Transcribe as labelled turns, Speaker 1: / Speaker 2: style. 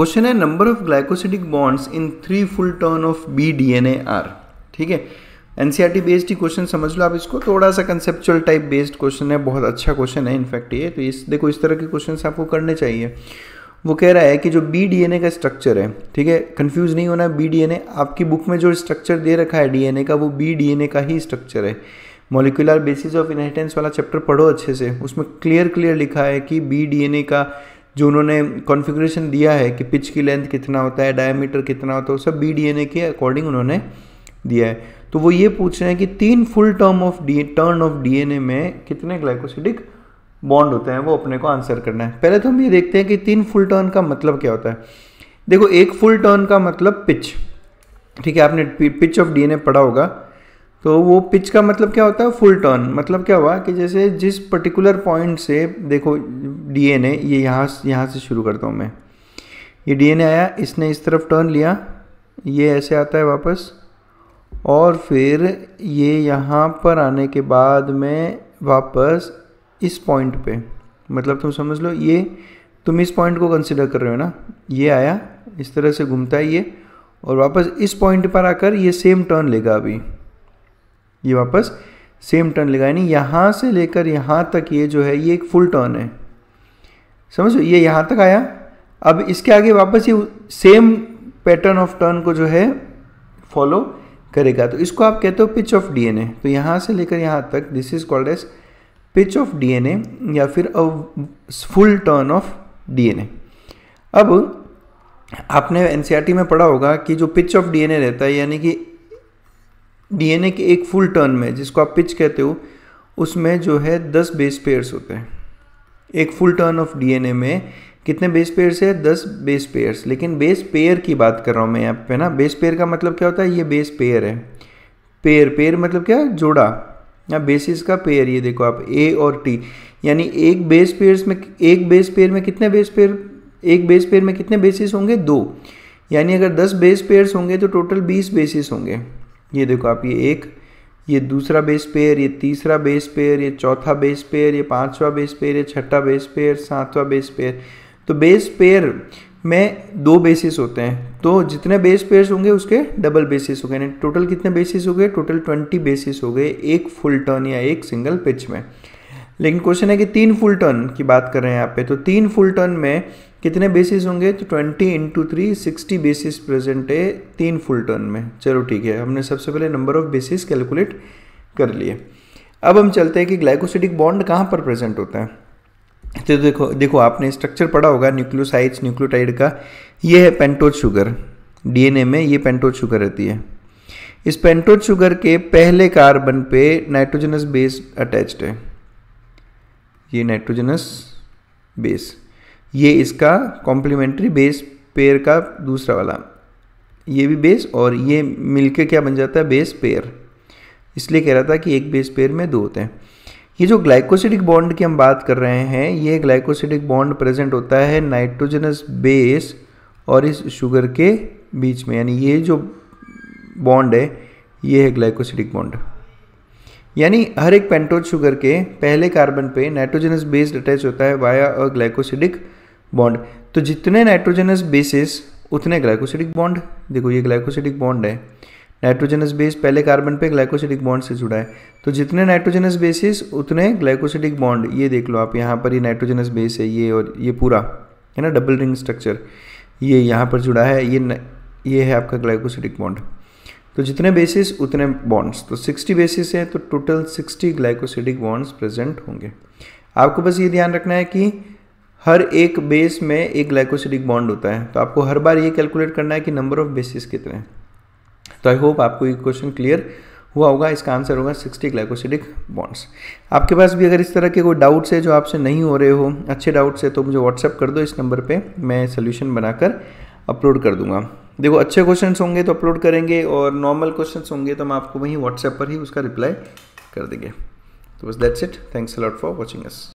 Speaker 1: question है number of glycosidic bonds in three full turn of B D N A are ठीक है NCERT based e ही question समझ लो आप इसको थोड़ा सा कंसेप्चुअल टाइप बेस्ड क्वेश्चन है बहुत अच्छा क्वेश्चन है इनफैक्ट ये तो इस देखो इस तरह के क्वेश्चन आपको करने चाहिए वो कह रहा है कि जो बी डीएनए का स्ट्रक्चर है ठीक है कंफ्यूज नहीं होना बी डीएनए आपकी बुक में जो स्ट्रक्चर दे रखा है डीएनए का वो बी डीएनए का ही स्ट्रक्चर है मोलिकुलर बेसिस ऑफ इनहेरिटेंस वाला चैप्टर पढ़ो अच्छे से उसमें क्लियर क्लियर लिखा है कि बी डीएनए का जो उन्होंने कॉन्फ़िगरेशन दिया है कि पिच की लेंथ कितना होता है डायमीटर कितना होता है वो सब बी डी एन ए के अकॉर्डिंग उन्होंने दिया है तो वो ये पूछ रहे हैं कि तीन full term of D turn of D N A में कितने ग्लाइकोसिडिक बॉन्ड होते हैं वो अपने को आंसर करना है पहले तो हम ये देखते हैं कि तीन फुल टर्न का मतलब क्या होता है देखो एक फुल टर्न का मतलब पिच ठीक है आपने पिच ऑफ डीएनए पढ़ा होगा तो वो पिच का मतलब क्या होता है फुल टर्न मतलब क्या हुआ कि जैसे जिस पर्टिकुलर पॉइंट से देखो डीएनए ये यहाँ यहाँ से शुरू करता हूँ मैं ये डीएनए आया इसने इस तरफ टर्न लिया ये ऐसे आता है वापस और फिर ये यहाँ पर आने के बाद में वापस इस पॉइंट पे मतलब तुम समझ लो ये तुम इस पॉइंट को कंसिडर कर रहे हो ना ये आया इस तरह से घूमता है ये और वापस इस पॉइंट पर आकर ये सेम टर्न लेगा अभी ये वापस सेम टर्न लेगा यानी यहाँ से लेकर यहाँ तक ये जो है ये एक फुल टर्न है समझो ये यहाँ तक आया अब इसके आगे वापस ये सेम पैटर्न ऑफ टर्न को जो है फॉलो करेगा तो इसको आप कहते हो पिच ऑफ डीएनए तो यहाँ से लेकर यहाँ तक this is called as pitch of DNA या फिर a full turn of DNA अब आपने एन e में पढ़ा होगा कि जो पिच ऑफ डीएनए रहता है यानी कि डीएनए के एक फुल टर्न में जिसको आप पिच कहते हो उसमें जो है दस बेस पेयर्स होते हैं एक फुल टर्न ऑफ डीएनए में कितने बेस पेयर्स है दस बेस पेयर्स लेकिन बेस पेयर की बात कर रहा हूँ मैं यहाँ पे ना बेस पेयर का मतलब क्या होता है ये बेस पेयर है पेयर पेयर मतलब क्या जोड़ा या बेसिस का पेयर ये देखो आप ए और टी यानी एक बेस पेयर्स में एक बेस पेयर में कितने बेस पेयर एक बेस पेयर में कितने बेसिस होंगे दो यानी अगर दस बेस पेयर्स होंगे तो टोटल बीस बेसिस होंगे ये देखो आप ये एक ये दूसरा बेस पेयर ये तीसरा बेस पेयर ये चौथा बेस पेयर ये पांचवा बेस पेयर ये छठा बेस पेयर सातवां बेस पेयर तो बेस पेयर में दो बेसिस होते हैं तो जितने बेस पेयर्स होंगे उसके डबल बेसिस हो गए टोटल कितने बेसिस हो गए टोटल ट्वेंटी बेसिस हो गए एक फुल टर्न या एक सिंगल पिच में लेकिन क्वेश्चन है कि तीन फुल टर्न की बात कर रहे हैं यहाँ पे तो तीन फुल टर्न में कितने बेसिस होंगे तो twenty into three sixty bases present है तीन फुल टर्न में चलो ठीक है हमने सबसे पहले नंबर ऑफ बेसिस कैलकुलेट कर लिए अब हम चलते हैं कि ग्लाइकोसिडिक बॉन्ड कहाँ पर प्रेजेंट होता है तो देखो देखो आपने स्ट्रक्चर पढ़ा होगा न्यूक्लियोसाइड्स न्यूक्लियोटाइड का ये है पेंटोज शुगर डीएनए में ये पेंटोज शुगर रहती है इस पेंटोज शुगर के पहले कार्बन पे नाइट्रोजनस बेस अटैच्ड है ये नाइट्रोजनस बेस ये इसका कॉम्प्लीमेंट्री बेस पेयर का दूसरा वाला ये भी बेस और ये मिलके क्या बन जाता है बेस पेयर इसलिए कह रहा था कि एक बेस पेयर में दो होते हैं ये जो ग्लाइकोसिडिक बॉन्ड की हम बात कर रहे हैं ये ग्लाइकोसिडिक बॉन्ड प्रेजेंट होता है नाइट्रोजनस बेस और इस शुगर के बीच में यानी ये जो बॉन्ड है ये है ग्लाइकोसिडिक बॉन्ड यानी हर एक पेंटोज शुगर के पहले कार्बन पे नाइट्रोजनस बेस अटैच होता है वाया अ ग्लाइकोसिडिक बॉन्ड तो जितने नाइट्रोजनस बेसिस उतने ग्लाइकोसिडिक बॉन्ड देखो ये ग्लाइकोसिडिक बॉन्ड है नाइट्रोजनस बेस पहले कार्बन पे ग्लाइकोसिडिक बॉन्ड से जुड़ा है तो जितने नाइट्रोजनस बेसिस उतने ग्लाइकोसिडिक बॉन्ड ये देख लो आप यहाँ पर ये नाइट्रोजनस बेस है ये और ये पूरा है ना डबल रिंग स्ट्रक्चर ये यहाँ पर जुड़ा है ये ये है आपका ग्लाइकोसिडिक बॉन्ड तो जितने बेसिस उतने बॉन्ड्स तो 60 बेसिस हैं तो टोटल 60 ग्लाइकोसिडिक बॉन्ड्स प्रेजेंट होंगे आपको बस ये ध्यान रखना है कि हर एक बेस में एक ग्लाइकोसिडिक बॉन्ड होता है तो आपको हर बार ये कैलकुलेट करना है कि नंबर ऑफ बेसिस कितने हैं तो आई होप आपको ये क्वेश्चन क्लियर हुआ होगा इसका आंसर होगा 60 ग्लाइकोसिडिक बॉन्ड्स आपके पास भी अगर इस तरह के कोई डाउट्स है जो आपसे नहीं हो रहे हो अच्छे डाउट्स है तो मुझे व्हाट्सअप कर दो इस नंबर पर मैं सोल्यूशन बनाकर अपलोड कर दूंगा देखो अच्छे क्वेश्चन होंगे तो अपलोड करेंगे और नॉर्मल क्वेश्चन होंगे तो हम आपको वहीं व्हाट्सएप पर ही उसका रिप्लाई कर देंगे तो बस that's it thanks a lot for watching S